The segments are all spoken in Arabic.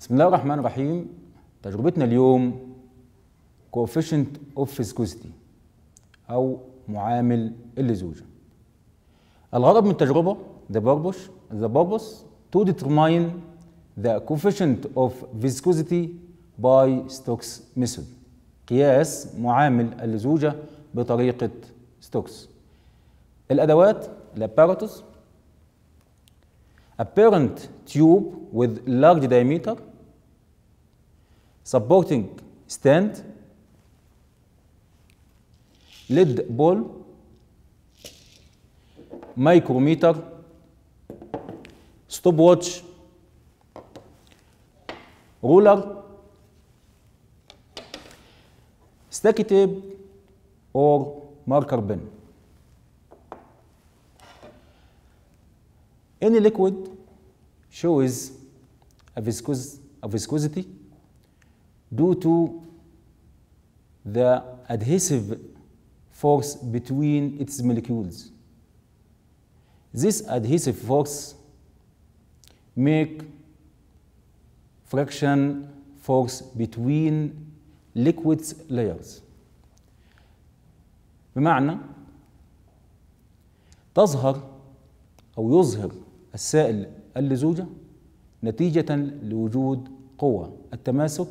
بسم الله الرحمن الرحيم تجربتنا اليوم coefficient of viscosity أو معامل اللزوجة الغرض من التجربة the purpose the purpose to determine the coefficient of viscosity by Stokes method قياس معامل اللزوجة بطريقة ستوكس الأدوات الأباراتوس apparent tube with large diameter supporting stand lead ball micrometer stopwatch ruler stacky tape or marker pen any liquid shows a, viscous, a viscosity due to the adhesive force between its molecules. This adhesive force make friction force between liquids layers بمعنى تظهر أو يظهر السائل اللزوجة نتيجة لوجود قوة التماسك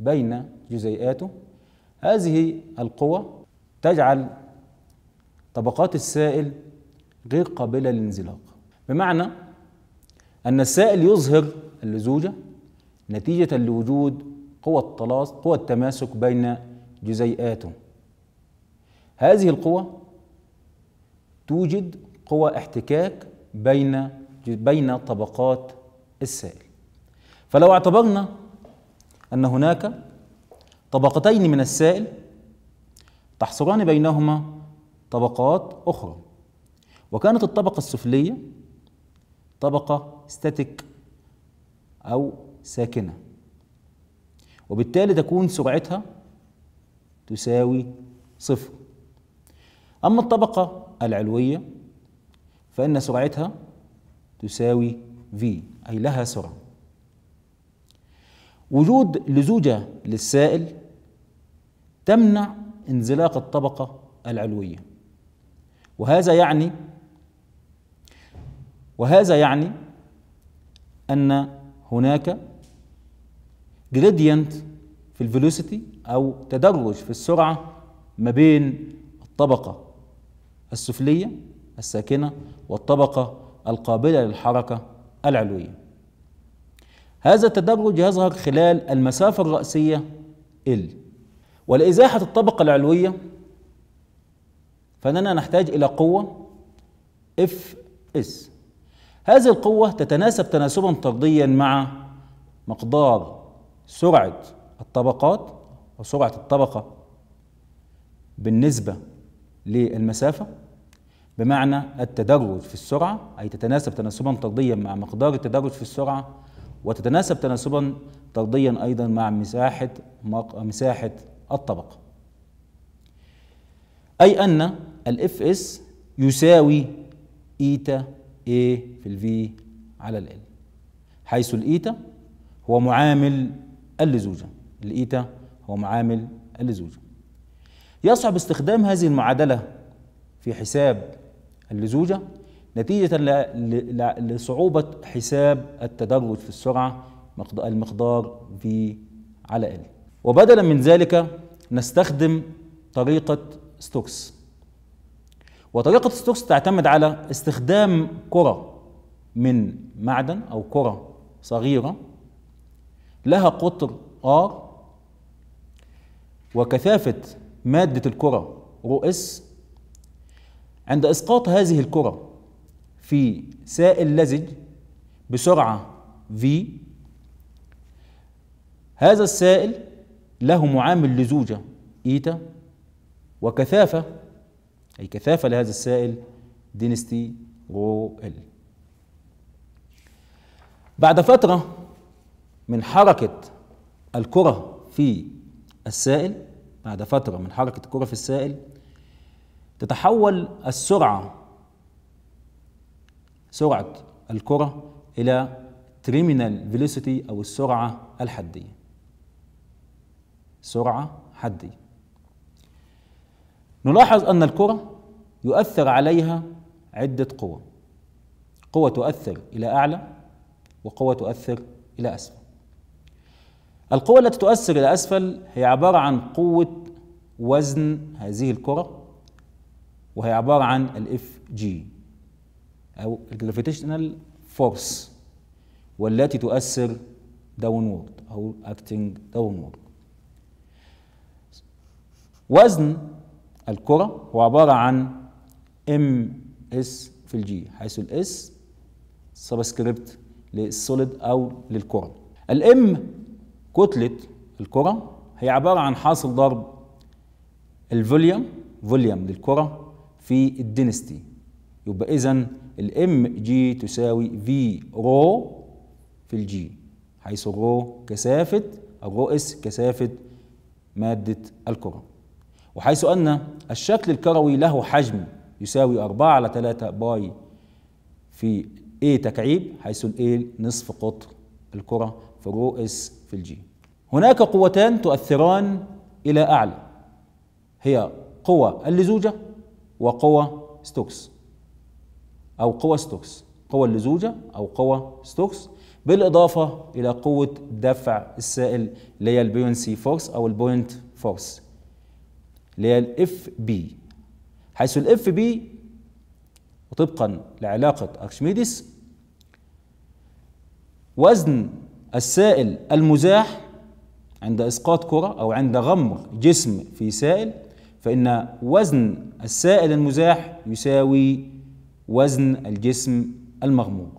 بين جزيئاته هذه القوة تجعل طبقات السائل غير قابلة للانزلاق بمعنى أن السائل يظهر اللزوجة نتيجة لوجود قوى التلاصق قوى التماسك بين جزيئاته هذه القوى توجد قوى احتكاك بين بين طبقات السائل فلو اعتبرنا أن هناك طبقتين من السائل تحصران بينهما طبقات أخرى وكانت الطبقة السفلية طبقة ستاتيك أو ساكنة وبالتالي تكون سرعتها تساوي صفر أما الطبقة العلوية فإن سرعتها تساوي v أي لها سرعة وجود لزوجة للسائل تمنع انزلاق الطبقة العلوية وهذا يعني وهذا يعني أن هناك جريدينت في الفيلوسيتي أو تدرج في السرعة ما بين الطبقة السفلية الساكنة والطبقة القابلة للحركة العلوية هذا التدرج يظهر خلال المسافة الرأسية L ولإزاحة الطبقة العلوية فإننا نحتاج إلى قوة Fs هذه القوة تتناسب تناسبا طرديا مع مقدار سرعة الطبقات وسرعة الطبقة بالنسبة للمسافة بمعنى التدرج في السرعة أي تتناسب تناسبا طرديا مع مقدار التدرج في السرعة وتتناسب تناسبا طرديا أيضا مع مساحة مساحة الطبقة أي أن الاف اس يساوي ايتا اي في الفي على ال حيث الايتا هو معامل اللزوجة الايتا هو معامل اللزوجة يصعب استخدام هذه المعادلة في حساب اللزوجة نتيجة لصعوبة حساب التدرج في السرعة المقدار V على N وبدلا من ذلك نستخدم طريقة ستوكس وطريقة ستوكس تعتمد على استخدام كرة من معدن أو كرة صغيرة لها قطر R وكثافة مادة الكرة رو اس عند إسقاط هذه الكرة في سائل لزج بسرعة V هذا السائل له معامل لزوجة إيتا وكثافة أي كثافة لهذا السائل دينستي رو ال بعد فترة من حركة الكرة في السائل بعد فترة من حركة الكرة في السائل تتحول السرعة سرعة الكرة إلى terminal velocity أو السرعة الحدية سرعة حدية نلاحظ أن الكرة يؤثر عليها عدة قوى قوة تؤثر إلى أعلى وقوة تؤثر إلى أسفل القوة التي تؤثر إلى أسفل هي عبارة عن قوة وزن هذه الكرة وهي عبارة عن الاف جي أو الجرافيتيشنال فورس والتي تؤثر وورد أو acting داونورد وزن الكرة هو عبارة عن ام اس في الجي حيث الاس سبسكريبت للسوليد أو للكرة الام كتلة الكرة هي عبارة عن حاصل ضرب الفوليوم فوليوم للكرة في الدينستي يبقى إذا الام جي تساوي في رو في الجي حيث الرو كثافة الرو اس كثافة مادة الكرة وحيث أن الشكل الكروي له حجم يساوي 4 على 3 باي في A تكعيب حيث الـ A نصف قطر الكرة في الرو اس في الجي هناك قوتان تؤثران إلى أعلى هي قوة اللزوجة وقوة ستوكس أو قوى ستوكس قوى اللزوجة أو قوى ستوكس بالإضافة إلى قوة دفع السائل اللي هي البوينسي فورس أو البوينت فورس اللي هي الاف بي حيث الاف بي وطبقا لعلاقة أرشميدس وزن السائل المزاح عند إسقاط كرة أو عند غمر جسم في سائل فإن وزن السائل المزاح يساوي وزن الجسم المغمور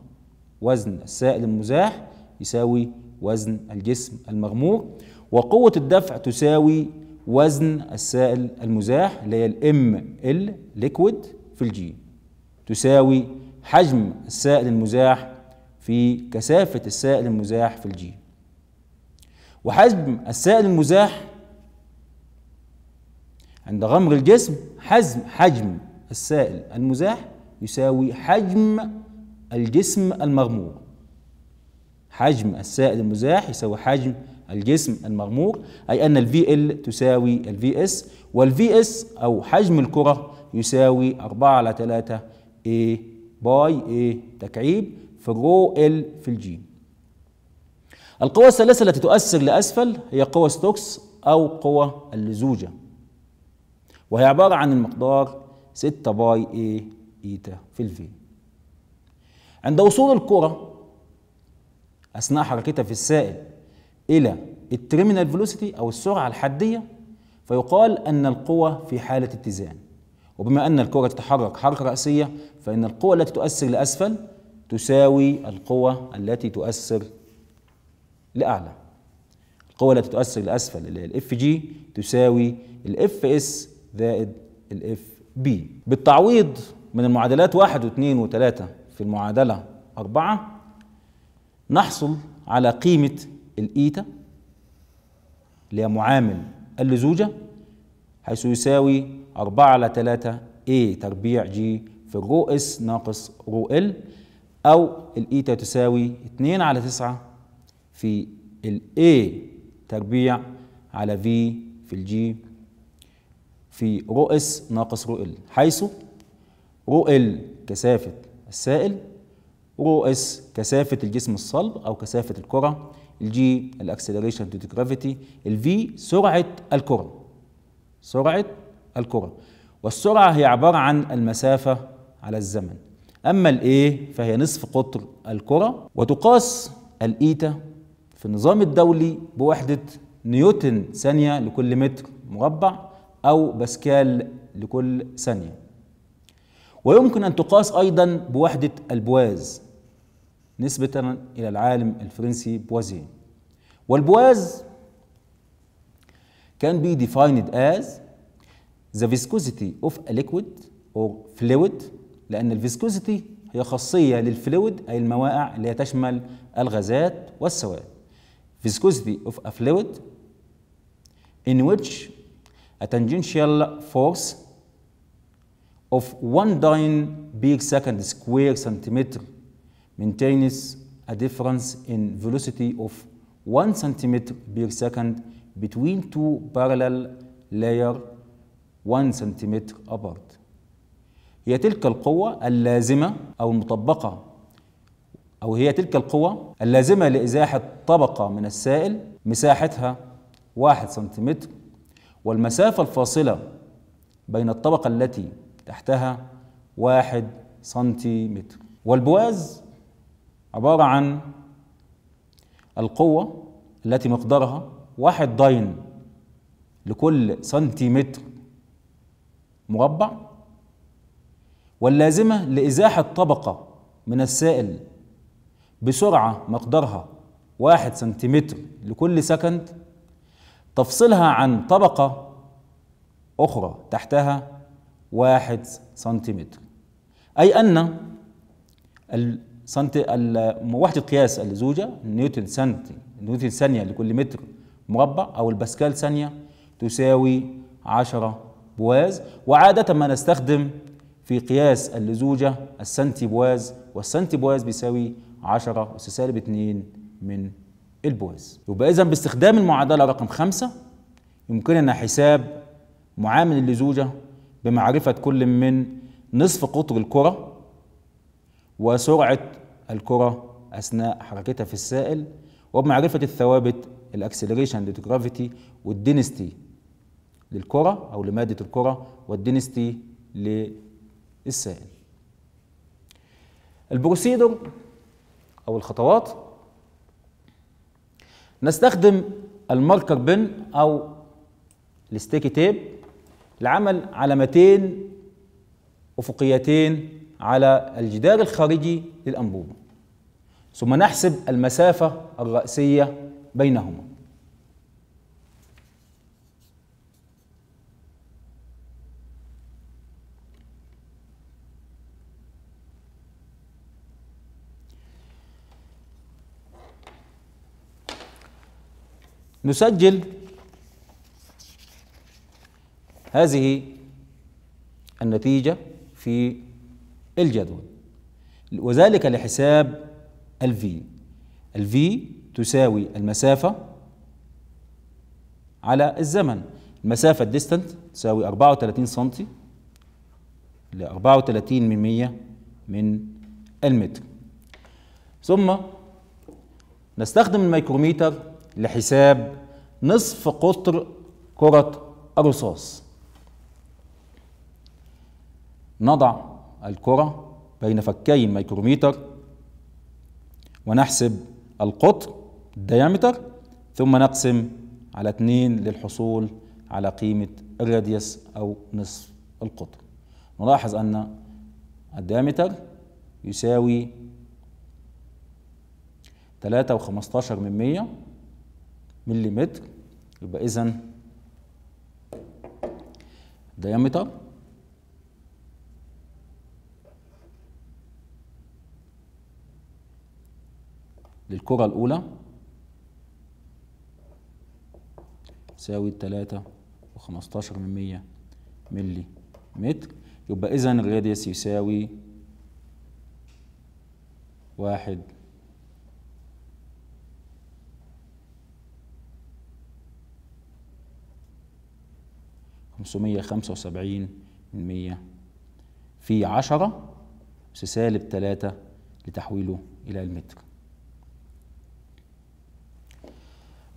وزن السائل المزاح يساوي وزن الجسم المغمور وقوة الدفع تساوي وزن السائل المزاح اللي هي الام ال ليكويد في الجي تساوي حجم السائل المزاح في كثافة السائل المزاح في الجي وحجم السائل المزاح عند غمر الجسم حجم حجم السائل المزاح يساوي حجم الجسم المغمور حجم السائل المزاح يساوي حجم الجسم المغمور أي أن ال VL تساوي ال VS وال VS أو حجم الكرة يساوي 4 على 3 A باي A تكعيب في الرو L في الجيم القوى الثلاثة التي تؤثر لأسفل هي قوى ستوكس أو قوى اللزوجة وهي عبارة عن المقدار 6 باي A ايتا في الفي عند وصول الكرة أثناء حركتها في السائل إلى الترمينال فيلوسيتي أو السرعة الحدية فيقال أن القوة في حالة اتزان وبما أن الكرة تتحرك حركة رأسية فإن القوة التي تؤثر لأسفل تساوي القوة التي تؤثر لأعلى القوة التي تؤثر لأسفل اللي هي الاف جي تساوي الاف اس زائد الاف بي بالتعويض من المعادلات واحد واثنين وثلاثة في المعادلة أربعة نحصل على قيمة الإيتا اللي هي معامل اللزوجة حيث يساوي 4 على 3 A تربيع G في الرو اس ناقص رو ال او الايتا تساوي 2 على 9 في الـ A تربيع على في في الجي في رو اس ناقص رو ال حيث رو ال كثافة السائل رو اس كثافة الجسم الصلب أو كثافة الكرة الجي الاكسلريشن دي جرافيتي الفي سرعة الكرة سرعة الكرة والسرعة هي عبارة عن المسافة على الزمن أما الإيه فهي نصف قطر الكرة وتقاس الإيتا في النظام الدولي بوحدة نيوتن ثانية لكل متر مربع أو باسكال لكل ثانية ويمكن أن تقاس أيضا بوحدة البواز نسبة إلى العالم الفرنسي بوازي والبواز can be defined as the viscosity of a liquid or fluid لأن الفيسكوزيتي هي خاصية للفلويد أي الموائع اللي هي تشمل الغازات والسوائل viscosity of a fluid in which a tangential force of 1 beak second square centimeter maintains a difference in velocity of 1 centimeter per second between two parallel layer 1 centimeter apart هي تلك القوة اللازمة أو المطبقة أو هي تلك القوة اللازمة لإزاحة طبقة من السائل مساحتها 1 سنتيمتر والمسافة الفاصلة بين الطبقة التي تحتها واحد سنتيمتر والبواز عبارة عن القوة التي مقدارها واحد ضين لكل سنتيمتر مربع واللازمة لإزاحة طبقة من السائل بسرعة مقدارها واحد سنتيمتر لكل سكند تفصلها عن طبقة أخرى تحتها واحد سنتيمتر أي أن وحدة قياس الزوجة نيوتن سنتي نيوتن ثانية لكل متر مربع أو الباسكال ثانية تساوي 10 بواز وعادة ما نستخدم في قياس اللزوجة السنتي بواز والسنتي بواز بيساوي 10 أس سالب اتنين من البواز يبقى إذا باستخدام المعادلة رقم خمسة يمكننا حساب معامل اللزوجة بمعرفة كل من نصف قطر الكرة وسرعة الكرة أثناء حركتها في السائل وبمعرفة الثوابت الاكسلريشن جرافيتي والدينستي للكرة أو لمادة الكرة والدينستي للسائل البروسيدر أو الخطوات نستخدم الماركر بن أو الستيكي تيب لعمل علامتين أفقيتين على الجدار الخارجي للأنبوبة ثم نحسب المسافة الرأسية بينهما نسجل هذه النتيجة في الجدول وذلك لحساب الفي الفي تساوي المسافة على الزمن المسافة الديستنت تساوي 34 سنتي ل 34 من 100 من المتر ثم نستخدم الميكروميتر لحساب نصف قطر كرة الرصاص نضع الكرة بين فكي الميكروميتر ونحسب القطر الديامتر ثم نقسم على 2 للحصول على قيمة الراديوس أو نصف القطر نلاحظ أن الديامتر يساوي 3.15 من 100 مليمتر يبقى إذن الديامتر للكرة الأولى تساوي 3 و15 من 100 ملي متر يبقى إذا الراديوس يساوي واحد خمسمية خمسة وسبعين من مية في عشرة سالب تلاتة لتحويله إلى المتر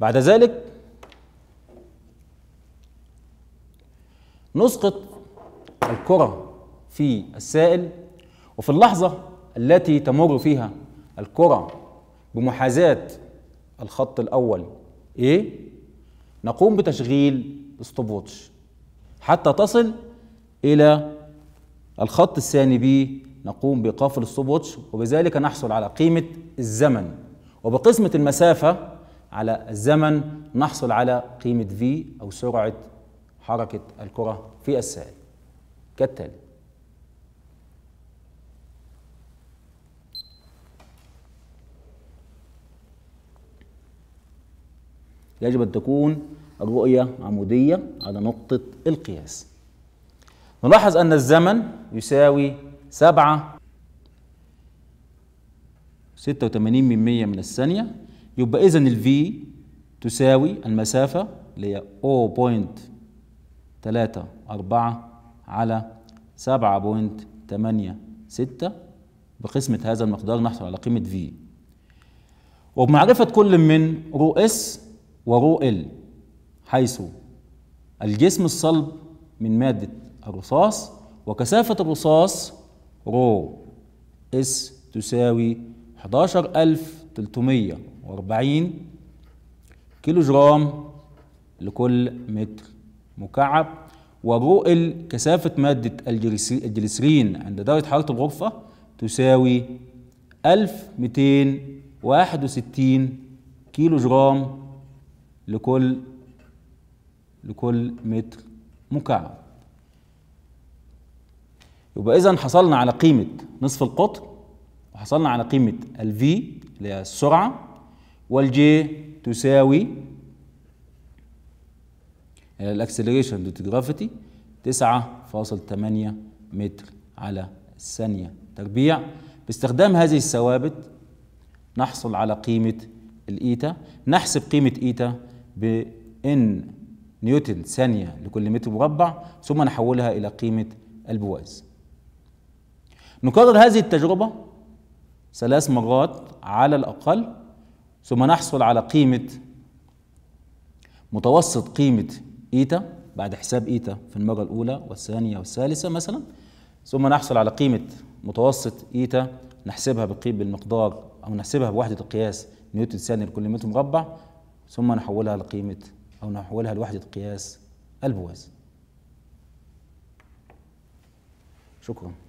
بعد ذلك نسقط الكرة في السائل وفي اللحظة التي تمر فيها الكرة بمحاذاة الخط الأول A إيه؟ نقوم بتشغيل ووتش حتى تصل إلى الخط الثاني B نقوم بقفل ووتش وبذلك نحصل على قيمة الزمن وبقسمة المسافة على الزمن نحصل على قيمة V أو سرعة حركة الكرة في السائل كالتالي يجب أن تكون الرؤية عمودية على نقطة القياس نلاحظ أن الزمن يساوي سبعة ستة وثمانين من مية من الثانية يبقى إذا الفي تساوي المسافة اللي هي 0.34 على 7.86 بقسمة هذا المقدار نحصل على قيمة في وبمعرفة كل من رو اس ورو ال حيث الجسم الصلب من مادة الرصاص وكثافة الرصاص رو اس تساوي 11300 وأربعين كيلو جرام لكل متر مكعب وبرؤل كثافة مادة الجليسرين عند درجة حرارة الغرفة تساوي 1261 كيلو جرام لكل لكل متر مكعب يبقى إذا حصلنا على قيمة نصف القطر وحصلنا على قيمة الفي V اللي هي السرعة والجي تساوي الاكسلريشن دوت جرافيتي 9.8 متر على الثانية تربيع باستخدام هذه الثوابت نحصل على قيمة الإيتا نحسب قيمة إيتا ان نيوتن ثانية لكل متر مربع ثم نحولها إلى قيمة البواز نكرر هذه التجربة ثلاث مرات على الأقل ثم نحصل على قيمة متوسط قيمة إيتا بعد حساب إيتا في المرة الأولى والثانية والثالثة مثلا ثم نحصل على قيمة متوسط إيتا نحسبها بقيم بالمقدار أو نحسبها بوحدة القياس نيوتن ثاني لكل متر مربع ثم نحولها لقيمة أو نحولها لوحدة قياس البواز شكراً